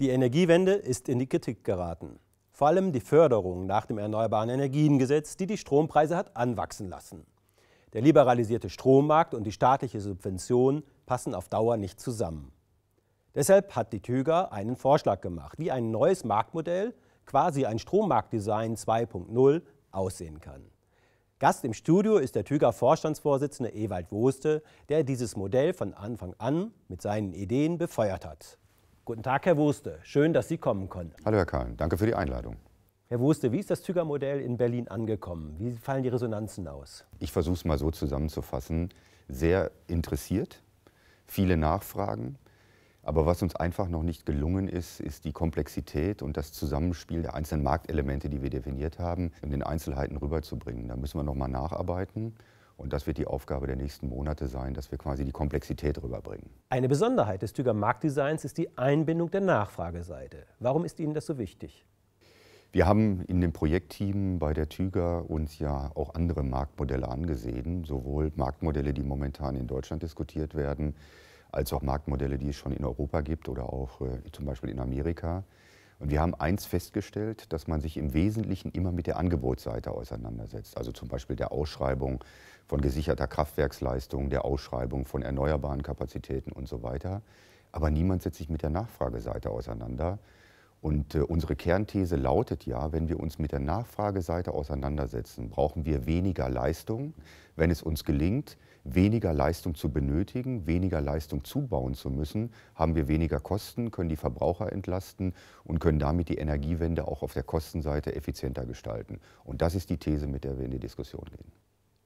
Die Energiewende ist in die Kritik geraten. Vor allem die Förderung nach dem Erneuerbaren Energiengesetz, die die Strompreise hat anwachsen lassen. Der liberalisierte Strommarkt und die staatliche Subvention passen auf Dauer nicht zusammen. Deshalb hat die Tüger einen Vorschlag gemacht, wie ein neues Marktmodell, quasi ein Strommarktdesign 2.0, aussehen kann. Gast im Studio ist der Tüger Vorstandsvorsitzende Ewald Woste, der dieses Modell von Anfang an mit seinen Ideen befeuert hat. Guten Tag, Herr Wurste. Schön, dass Sie kommen konnten. Hallo, Herr Kahn. Danke für die Einladung. Herr Wurste, wie ist das Zügermodell in Berlin angekommen? Wie fallen die Resonanzen aus? Ich versuche es mal so zusammenzufassen. Sehr interessiert, viele Nachfragen. Aber was uns einfach noch nicht gelungen ist, ist die Komplexität und das Zusammenspiel der einzelnen Marktelemente, die wir definiert haben, in den Einzelheiten rüberzubringen. Da müssen wir nochmal nacharbeiten. Und das wird die Aufgabe der nächsten Monate sein, dass wir quasi die Komplexität rüberbringen. Eine Besonderheit des Tüger Marktdesigns ist die Einbindung der Nachfrageseite. Warum ist Ihnen das so wichtig? Wir haben in dem Projektteam bei der Tüger uns ja auch andere Marktmodelle angesehen, sowohl Marktmodelle, die momentan in Deutschland diskutiert werden, als auch Marktmodelle, die es schon in Europa gibt oder auch äh, zum Beispiel in Amerika. Und wir haben eins festgestellt, dass man sich im Wesentlichen immer mit der Angebotsseite auseinandersetzt. Also zum Beispiel der Ausschreibung von gesicherter Kraftwerksleistung, der Ausschreibung von erneuerbaren Kapazitäten und so weiter. Aber niemand setzt sich mit der Nachfrageseite auseinander. Und äh, unsere Kernthese lautet ja, wenn wir uns mit der Nachfrageseite auseinandersetzen, brauchen wir weniger Leistung, wenn es uns gelingt, weniger Leistung zu benötigen, weniger Leistung zubauen zu müssen, haben wir weniger Kosten, können die Verbraucher entlasten und können damit die Energiewende auch auf der Kostenseite effizienter gestalten. Und das ist die These, mit der wir in die Diskussion gehen.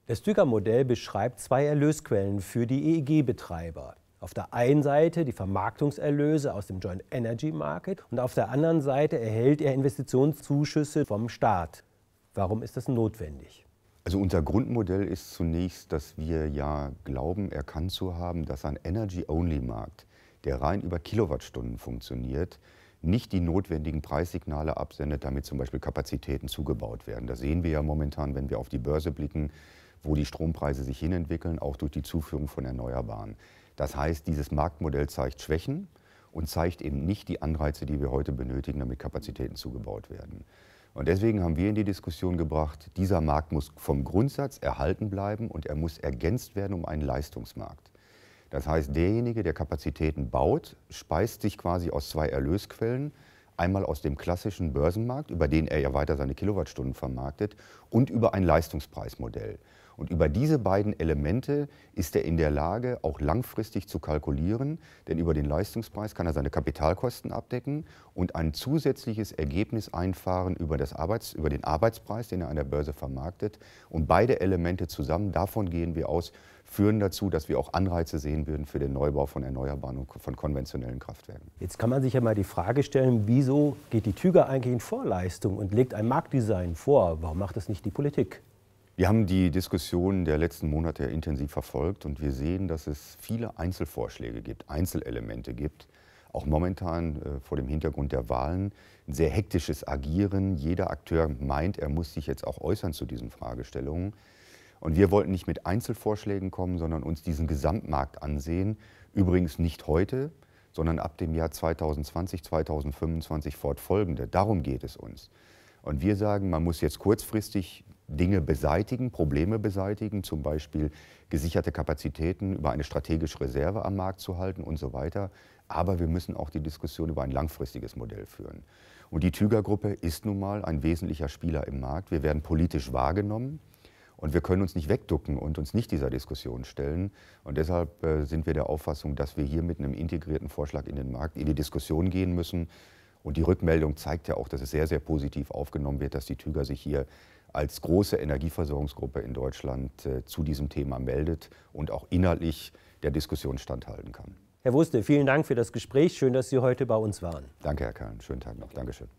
Das Düger-Modell beschreibt zwei Erlösquellen für die EEG-Betreiber. Auf der einen Seite die Vermarktungserlöse aus dem Joint Energy Market und auf der anderen Seite erhält er Investitionszuschüsse vom Staat. Warum ist das notwendig? Also unser Grundmodell ist zunächst, dass wir ja glauben, erkannt zu haben, dass ein Energy-Only-Markt, der rein über Kilowattstunden funktioniert, nicht die notwendigen Preissignale absendet, damit zum Beispiel Kapazitäten zugebaut werden. Da sehen wir ja momentan, wenn wir auf die Börse blicken, wo die Strompreise sich hinentwickeln, auch durch die Zuführung von Erneuerbaren. Das heißt, dieses Marktmodell zeigt Schwächen und zeigt eben nicht die Anreize, die wir heute benötigen, damit Kapazitäten zugebaut werden. Und deswegen haben wir in die Diskussion gebracht, dieser Markt muss vom Grundsatz erhalten bleiben und er muss ergänzt werden um einen Leistungsmarkt. Das heißt, derjenige, der Kapazitäten baut, speist sich quasi aus zwei Erlösquellen. Einmal aus dem klassischen Börsenmarkt, über den er ja weiter seine Kilowattstunden vermarktet, und über ein Leistungspreismodell. Und über diese beiden Elemente ist er in der Lage, auch langfristig zu kalkulieren, denn über den Leistungspreis kann er seine Kapitalkosten abdecken und ein zusätzliches Ergebnis einfahren über, das Arbeits-, über den Arbeitspreis, den er an der Börse vermarktet. Und beide Elemente zusammen, davon gehen wir aus, führen dazu, dass wir auch Anreize sehen würden für den Neubau von erneuerbaren und von konventionellen Kraftwerken. Jetzt kann man sich ja mal die Frage stellen, wieso geht die Tüger eigentlich in Vorleistung und legt ein Marktdesign vor? Warum macht das nicht die Politik? Wir haben die Diskussion der letzten Monate intensiv verfolgt und wir sehen, dass es viele Einzelvorschläge gibt, Einzelelemente gibt. Auch momentan äh, vor dem Hintergrund der Wahlen ein sehr hektisches Agieren. Jeder Akteur meint, er muss sich jetzt auch äußern zu diesen Fragestellungen. Und wir wollten nicht mit Einzelvorschlägen kommen, sondern uns diesen Gesamtmarkt ansehen. Übrigens nicht heute, sondern ab dem Jahr 2020, 2025 fortfolgende. Darum geht es uns. Und wir sagen, man muss jetzt kurzfristig Dinge beseitigen, Probleme beseitigen, zum Beispiel gesicherte Kapazitäten über eine strategische Reserve am Markt zu halten und so weiter. Aber wir müssen auch die Diskussion über ein langfristiges Modell führen. Und die Tüger-Gruppe ist nun mal ein wesentlicher Spieler im Markt. Wir werden politisch wahrgenommen. Und wir können uns nicht wegducken und uns nicht dieser Diskussion stellen. Und deshalb äh, sind wir der Auffassung, dass wir hier mit einem integrierten Vorschlag in den Markt in die Diskussion gehen müssen. Und die Rückmeldung zeigt ja auch, dass es sehr, sehr positiv aufgenommen wird, dass die Tüger sich hier als große Energieversorgungsgruppe in Deutschland äh, zu diesem Thema meldet und auch inhaltlich der Diskussion standhalten kann. Herr Wuste, vielen Dank für das Gespräch. Schön, dass Sie heute bei uns waren. Danke, Herr Kahn. Schönen Tag noch. Dankeschön.